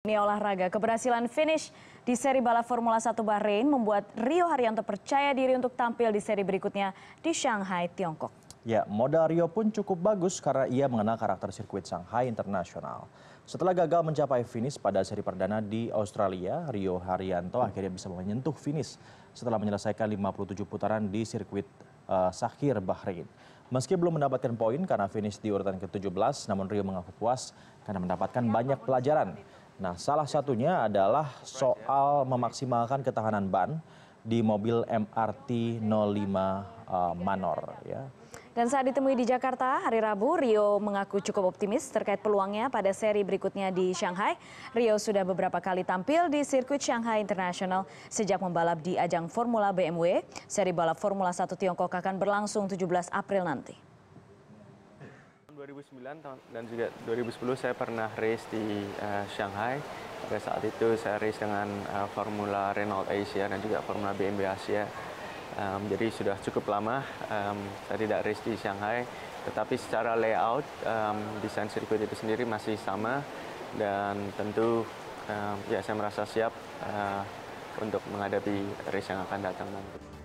Ini olahraga, keberhasilan finish di seri balap Formula 1 Bahrain membuat Rio Haryanto percaya diri untuk tampil di seri berikutnya di Shanghai, Tiongkok. Ya, modal Rio pun cukup bagus karena ia mengenal karakter sirkuit Shanghai Internasional. Setelah gagal mencapai finish pada seri perdana di Australia, Rio Haryanto akhirnya bisa menyentuh finish setelah menyelesaikan 57 putaran di sirkuit uh, Sakhir, Bahrain. Meski belum mendapatkan poin karena finish di urutan ke-17, namun Rio mengaku puas karena mendapatkan banyak pelajaran nah salah satunya adalah soal memaksimalkan ketahanan ban di mobil MRT 05 eh, Manor ya. Dan saat ditemui di Jakarta hari Rabu, Rio mengaku cukup optimis terkait peluangnya pada seri berikutnya di Shanghai. Rio sudah beberapa kali tampil di sirkuit Shanghai International sejak membalap di ajang Formula BMW. Seri balap Formula 1 Tiongkok akan berlangsung 17 April nanti. 2009 dan juga 2010 saya pernah race di uh, Shanghai. Pada saat itu saya race dengan uh, Formula Renault Asia dan juga Formula BMW Asia. Um, jadi sudah cukup lama um, saya tidak race di Shanghai. Tetapi secara layout, um, desain sirkuit itu sendiri masih sama. Dan tentu um, ya saya merasa siap uh, untuk menghadapi race yang akan datang nanti.